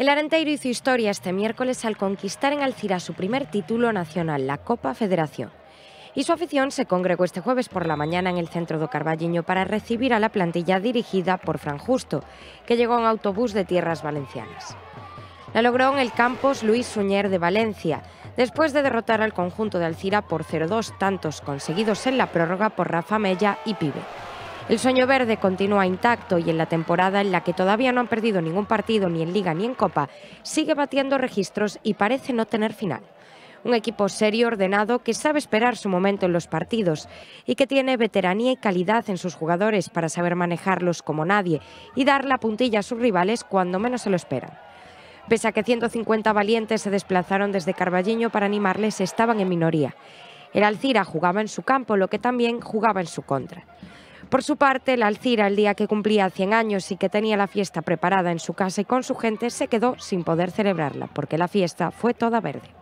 El Arenteiro hizo historia este miércoles al conquistar en Alcira su primer título nacional, la Copa Federación. Y su afición se congregó este jueves por la mañana en el centro de Carballiño para recibir a la plantilla dirigida por Fran Justo, que llegó en autobús de tierras valencianas. La logró en el campus Luis Suñer de Valencia, después de derrotar al conjunto de Alcira por 0-2 tantos conseguidos en la prórroga por Rafa Mella y Pibe. El sueño verde continúa intacto y en la temporada en la que todavía no han perdido ningún partido ni en liga ni en copa, sigue batiendo registros y parece no tener final. Un equipo serio, ordenado, que sabe esperar su momento en los partidos y que tiene veteranía y calidad en sus jugadores para saber manejarlos como nadie y dar la puntilla a sus rivales cuando menos se lo esperan. Pese a que 150 valientes se desplazaron desde Carballiño para animarles, estaban en minoría. El Alcira jugaba en su campo, lo que también jugaba en su contra. Por su parte, la Alcira, el día que cumplía 100 años y que tenía la fiesta preparada en su casa y con su gente, se quedó sin poder celebrarla porque la fiesta fue toda verde.